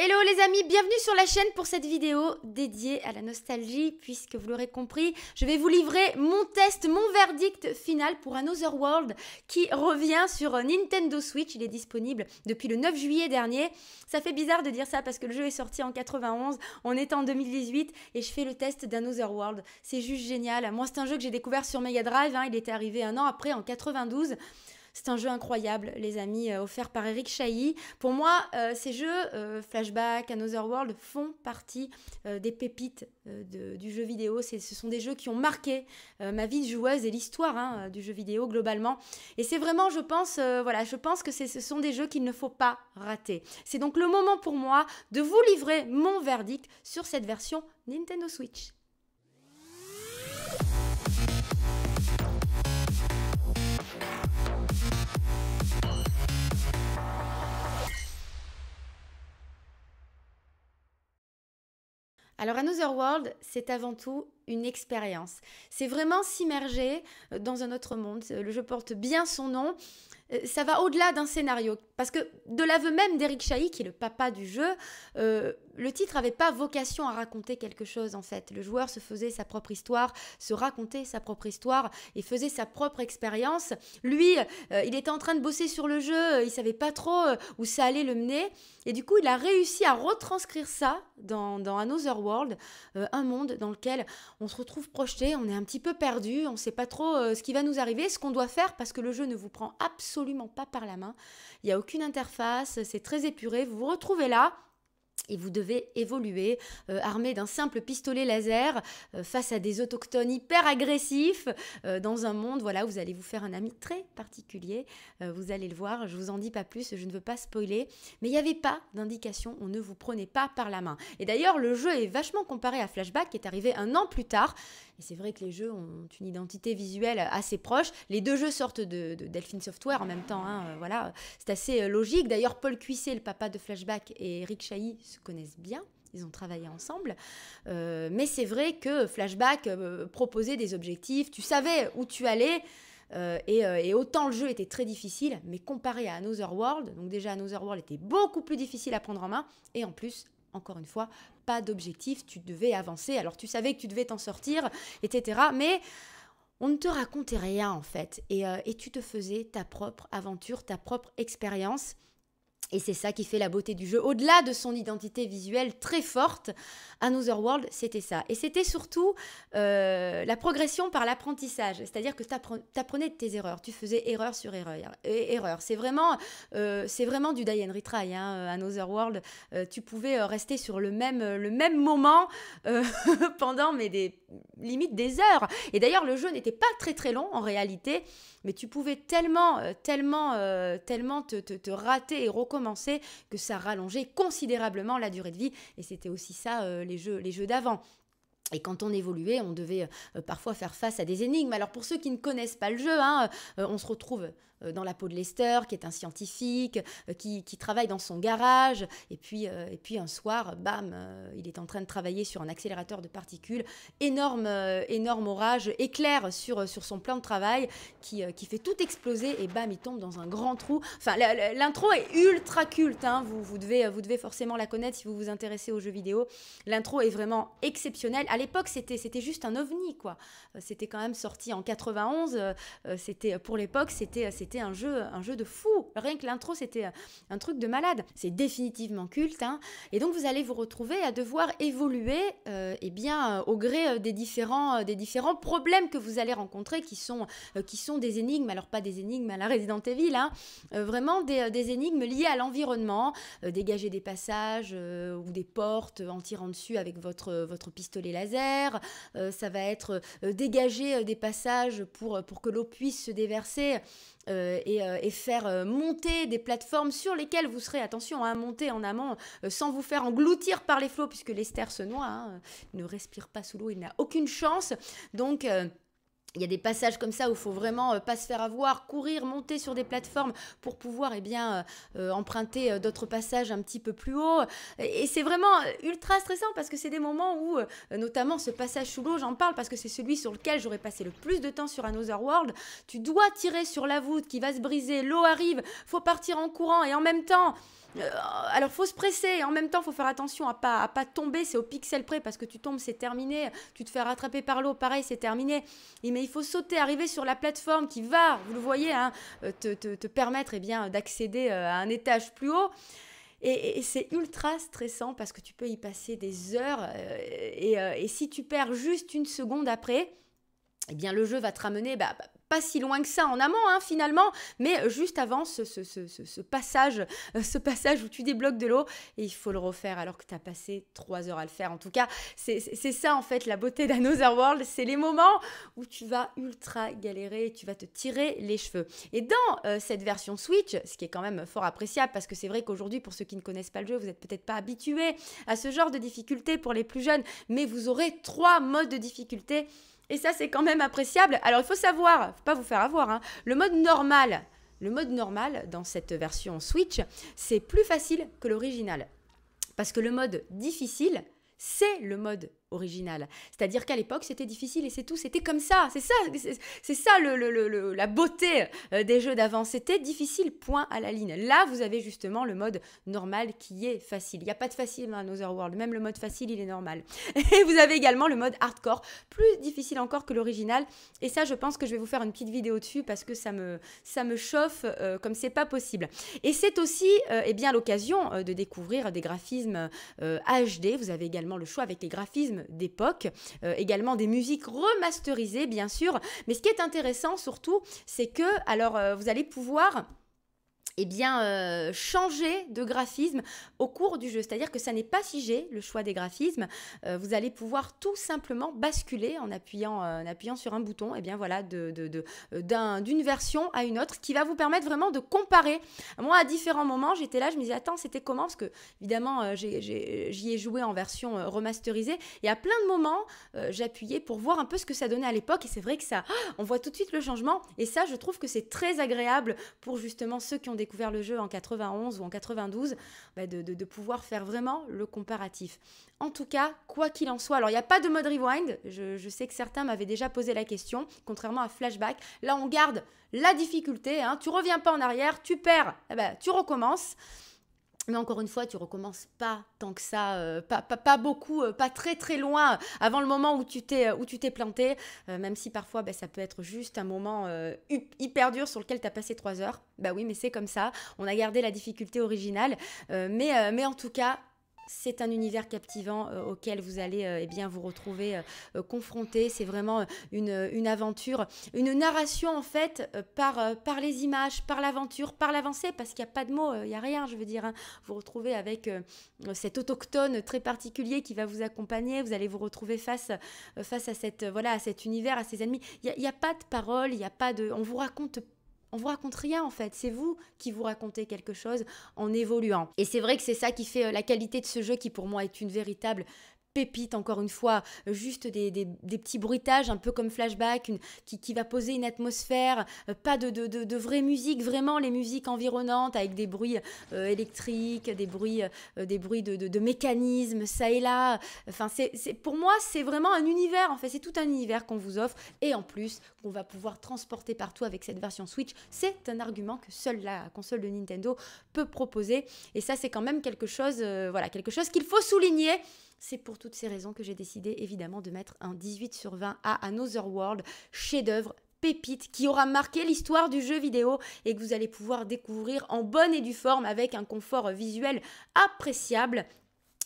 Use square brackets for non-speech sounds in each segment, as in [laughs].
Hello les amis, bienvenue sur la chaîne pour cette vidéo dédiée à la nostalgie puisque vous l'aurez compris, je vais vous livrer mon test, mon verdict final pour Another World qui revient sur Nintendo Switch, il est disponible depuis le 9 juillet dernier. Ça fait bizarre de dire ça parce que le jeu est sorti en 91, on est en 2018 et je fais le test d'Another World. C'est juste génial. Moi, c'est un jeu que j'ai découvert sur Mega Drive, hein. il était arrivé un an après en 92. C'est un jeu incroyable, les amis, euh, offert par Eric Chahi. Pour moi, euh, ces jeux, euh, Flashback, Another World, font partie des pépites du jeu vidéo. Ce sont des jeux qui ont marqué ma vie de joueuse et l'histoire hein, du jeu vidéo globalement. Et c'est vraiment, je pense, voilà, je pense que ce sont des jeux qu'il ne faut pas rater. C'est donc le moment pour moi de vous livrer mon verdict sur cette version Nintendo Switch. Alors Another World, c'est avant tout une expérience. C'est vraiment s'immerger euh, dans un autre monde. Euh, le jeu porte bien son nom. Euh, ça va au-delà d'un scénario. Parce que de l'aveu même d'Eric Chahi, qui est le papa du jeu, euh, le titre n'avait pas vocation à raconter quelque chose en fait. Le joueur se faisait sa propre histoire, se racontait sa propre histoire et faisait sa propre expérience. Lui, euh, il était en train de bosser sur le jeu, il savait pas trop où ça allait le mener. Et du coup, il a réussi à retranscrire ça dans, Another World, un monde dans lequel on se retrouve projeté, on est un petit peu perdu, on ne sait pas trop ce qui va nous arriver, ce qu'on doit faire parce que le jeu ne vous prend absolument absolument pas par la main. Il n'y a aucune interface, c'est très épuré. Vous vous retrouvez là et vous devez évoluer euh, armé d'un simple pistolet laser euh, face à des autochtones hyper agressifs euh, dans un monde voilà vous allez vous faire un ami très particulier vous allez le voir je vous en dis pas plus je ne veux pas spoiler mais il n'y avait pas d'indication on ne vous prenait pas par la main et d'ailleurs le jeu est vachement comparé à Flashback qui est arrivé un an plus tard et c'est vrai que les jeux ont une identité visuelle assez proche. Les deux jeux sortent de, Delphine Software en même temps. Hein, euh, voilà, c'est assez euh, logique. D'ailleurs, Paul Cuisset, le papa de Flashback, et Eric Chahi se connaissent bien. Ils ont travaillé ensemble. Euh, mais c'est vrai que Flashback proposait des objectifs. Tu savais où tu allais. et, et, autant le jeu était très difficile, mais comparé à Another World, donc déjà Another World était beaucoup plus difficile à prendre en main, et en plus encore une fois, pas d'objectif, tu devais avancer, alors tu savais que tu devais t'en sortir, etc. Mais on ne te racontait rien en fait, et, euh, et tu te faisais ta propre aventure, ta propre expérience. Et c'est ça qui fait la beauté du jeu. Au-delà de son identité visuelle très forte, World, c'était ça. Et c'était surtout euh, la progression par l'apprentissage. C'est-à-dire que tu apprenais de tes erreurs. Tu faisais erreur sur erreur. Er, erreur. C'est vraiment, euh, c'est vraiment du die and retry. Hein, World, euh, tu pouvais rester sur le même, le même moment [laughs] pendant mais des, limites des heures. Et d'ailleurs, le jeu n'était pas très très long en réalité mais tu pouvais tellement, euh, tellement, euh, tellement te, te, rater et recommencer que ça rallongeait considérablement la durée de vie. Et c'était aussi ça euh, les jeux, les jeux d'avant. Et quand on évoluait, on devait parfois faire face à des énigmes. Alors pour ceux qui ne connaissent pas le jeu, hein, on se retrouve euh, dans la peau de Lester, qui est un scientifique, euh, qui, qui travaille dans son garage. Et puis, euh, et puis un soir, bam, il est en train de travailler sur un accélérateur de particules. Énorme, énorme orage, éclair sur, sur son plan de travail qui, qui fait tout exploser. Et bam, il tombe dans un grand trou. Enfin, l'intro est ultra culte. Hein. Vous, vous, devez, vous devez forcément la connaître si vous vous intéressez aux jeux vidéo. L'intro est vraiment exceptionnelle. À l'époque, c'était juste un ovni, quoi. C'était quand même sorti en 91. C'était pour l'époque, c'était c'était un jeu, un jeu de fou. Rien que l'intro, c'était euh, un truc de malade. C'est définitivement culte. Hein. Et donc, vous allez vous retrouver à devoir évoluer euh, eh bien, euh, au gré des différents, des différents problèmes que vous allez rencontrer qui sont, qui sont des énigmes. Alors, pas des énigmes à la Resident Evil, hein, vraiment des, des, énigmes liées à l'environnement. dégager des passages ou des portes en tirant dessus avec votre, votre pistolet laser. ça va être dégager des passages pour, pour que l'eau puisse se déverser. Euh, euh, et, faire euh, monter des plateformes sur lesquelles vous serez, attention, à hein, monter en amont sans vous faire engloutir par les flots, puisque l'ester se noie, hein, ne respire pas sous l'eau, il n'a aucune chance. Donc, il y a des passages comme ça où il faut vraiment euh, pas se faire avoir, courir, monter sur des plateformes pour pouvoir eh bien euh, euh, emprunter d'autres passages un petit peu plus haut. Et c'est vraiment ultra stressant parce que c'est des moments où, notamment ce passage sous l'eau, j'en parle parce que c'est celui sur lequel j'aurais passé le plus de temps sur Another World. Tu dois tirer sur la voûte qui va se briser, l'eau arrive, faut partir en courant et en même temps alors faut se presser et en même temps faut faire attention à pas à pas tomber, c'est au pixel près parce que tu tombes c'est terminé, tu te fais rattraper par l'eau, pareil c'est terminé il faut sauter, arriver sur la plateforme qui va, vous le voyez, hein, euh, te, permettre eh bien d'accéder euh, à un étage plus haut. Et, c'est ultra stressant parce que tu peux y passer des heures euh, et, si tu perds juste une seconde après, eh bien le jeu va te ramener bah, pas si loin que ça en amont hein, finalement, mais euh, juste avant ce, passage, euh, ce passage où tu débloques de l'eau et il faut le refaire alors que tu as passé trois heures à le faire. En tout cas, c'est ça en fait la beauté d'Another World, c'est les moments où tu vas ultra galérer, tu vas te tirer les cheveux. Et dans euh, cette version Switch, ce qui est quand même fort appréciable parce que c'est vrai qu'aujourd'hui pour ceux qui ne connaissent pas le jeu, vous n'êtes peut-être pas habitués à ce genre de difficultés pour les plus jeunes, mais vous aurez trois modes de difficulté et ça, c'est quand même appréciable. Alors, il faut savoir, faut pas vous faire avoir, hein. le mode normal, le mode normal dans cette version Switch, c'est plus facile que l'original. Parce que le mode difficile, c'est le mode original. C'est-à-dire qu'à l'époque, c'était difficile et c'est tout, c'était comme ça, c'est ça, c'est ça le, la beauté euh, des jeux d'avant, c'était difficile, point à la ligne. Là, vous avez justement le mode normal qui est facile. Il n'y a pas de facile dans Another World, même le mode facile, il est normal. [laughs] Et vous avez également le mode hardcore, plus difficile encore que l'original, et ça, je pense que je vais vous faire une petite vidéo dessus parce que ça me, ça me chauffe euh, comme c'est pas possible. Et c'est aussi euh, eh bien l'occasion de découvrir des graphismes HD, vous avez également le choix avec les graphismes d'époque, euh, également des musiques remasterisées bien sûr, mais ce qui est intéressant surtout, c'est que alors euh, vous allez pouvoir eh bien, euh, changer de graphisme au cours du jeu. C'est-à-dire que ça n'est pas figé, le choix des graphismes. Euh, vous allez pouvoir tout simplement basculer en appuyant, euh, en appuyant sur un bouton, et eh bien voilà, d'une de, version à une autre, qui va vous permettre vraiment de comparer. Moi, à différents moments, j'étais là, je me disais, attends, c'était comment Parce que, évidemment, j'y ai, ai, joué en version remasterisée. Et à plein de moments, j'appuyais pour voir un peu ce que ça donnait à l'époque. Et c'est vrai que ça, [gasps] on voit tout de suite le changement. Et ça, je trouve que c'est très agréable pour justement ceux qui ont des découvert le jeu en 91 ou en 92, bah, de, pouvoir faire vraiment le comparatif. En tout cas, quoi qu'il en soit, alors il n'y a pas de mode rewind, je, sais que certains m'avaient déjà posé la question, contrairement à Flashback, là on garde la difficulté, hein, tu reviens pas en arrière, tu perds, bah, tu recommences. Mais encore une fois, tu recommences pas tant que ça, euh, pas, pas, pas, beaucoup, euh, pas très très loin euh, avant le moment où tu t'es où tu t'es planté, même si parfois ben, ça peut être juste un moment hyper dur sur lequel tu as passé trois heures. Bah oui, mais c'est comme ça. On a gardé la difficulté originale, mais mais en tout cas, c'est un univers captivant euh, auquel vous allez euh, eh bien vous retrouver euh, confronté. C'est vraiment une, aventure, une narration en fait par, par les images, par l'aventure, par l'avancée, parce qu'il n'y a pas de mots, il n'y a rien, je veux dire. Hein. Vous vous retrouvez avec cet autochtone très particulier qui va vous accompagner. Vous allez vous retrouver face, face à, cette, voilà, cet univers, à ses ennemis. Il n'y a, pas de parole, il n'y a pas de... On vous raconte on vous raconte rien en fait, c'est vous qui vous racontez quelque chose en évoluant. Et c'est vrai que c'est ça qui fait euh, la qualité de ce jeu qui pour moi est une véritable pépites, encore une fois, juste des, petits bruitages, un peu comme flashback, qui, va poser une atmosphère, euh, pas de, vraie musique, vraiment les musiques environnantes avec des bruits euh, électriques, des bruits, euh, des bruits de, mécanismes, ça et là. Enfin, pour moi, c'est vraiment un univers, en fait, c'est tout un univers qu'on vous offre et en plus qu'on va pouvoir transporter partout avec cette version Switch. C'est un argument que seule la console de Nintendo peut proposer et ça, c'est quand même quelque chose, voilà, quelque chose qu'il faut souligner. C'est pour toutes ces raisons que j'ai décidé évidemment de mettre un 18 sur 20 à Another World, chef-d'œuvre pépite qui aura marqué l'histoire du jeu vidéo et que vous allez pouvoir découvrir en bonne et due forme avec un confort visuel appréciable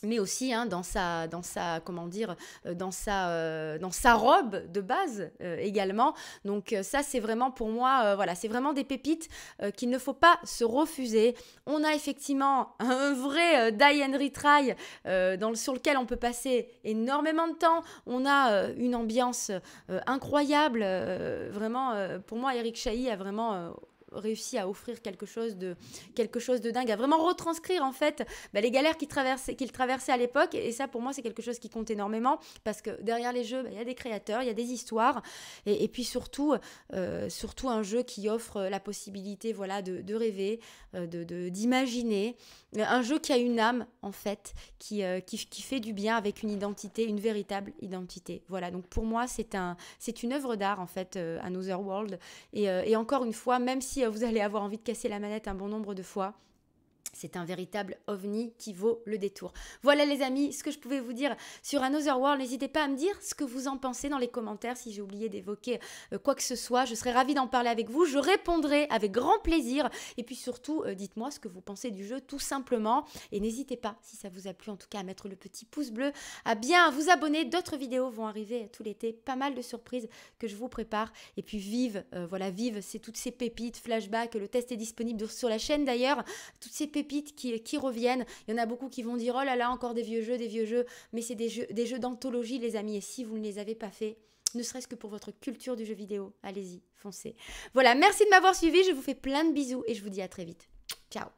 mais aussi hein, dans sa dans sa comment dire euh, dans sa euh, dans sa robe de base euh, également donc ça c'est vraiment pour moi voilà c'est vraiment des pépites qu'il ne faut pas se refuser on a effectivement un vrai and Retry dans sur lequel on peut passer énormément de temps on a une ambiance incroyable vraiment pour moi Eric Chahi a vraiment réussi à offrir quelque chose de, quelque chose de dingue, à vraiment retranscrire en fait bah, les galères qu'il traversait, traversait à l'époque. Et ça, pour moi, c'est quelque chose qui compte énormément parce que derrière les jeux, bah, il y a des créateurs, il y a des histoires. Et, puis surtout, euh, surtout un jeu qui offre la possibilité voilà, de, rêver, euh, de d'imaginer. Euh, un jeu qui a une âme en fait, qui, qui, fait du bien avec une identité, une véritable identité. Voilà, donc pour moi, c'est un, une œuvre d'art en fait, à Another World. Et, et encore une fois, même si euh, vous allez avoir envie de casser la manette un bon nombre de fois, c'est un véritable ovni qui vaut le détour. Voilà les amis, ce que je pouvais vous dire sur Another World. N'hésitez pas à me dire ce que vous en pensez dans les commentaires si j'ai oublié d'évoquer euh, quoi que ce soit. Je serais ravie d'en parler avec vous. Je répondrai avec grand plaisir. Et puis surtout, euh, dites-moi ce que vous pensez du jeu tout simplement. Et n'hésitez pas, si ça vous a plu en tout cas, à mettre le petit pouce bleu, à bien vous abonner. D'autres vidéos vont arriver tout l'été. Pas mal de surprises que je vous prépare. Et puis vive, euh, voilà, vive, c'est toutes ces pépites, flashbacks. Le test est disponible sur la chaîne d'ailleurs. Toutes ces pépites qui, reviennent. Il y en a beaucoup qui vont dire oh là là, encore des vieux jeux, des vieux jeux, mais c'est des jeux, des jeux d'anthologie, les amis. Et si vous ne les avez pas faits, ne serait-ce que pour votre culture du jeu vidéo, allez-y, foncez. Voilà, merci de m'avoir suivi. Je vous fais plein de bisous et je vous dis à très vite. Ciao.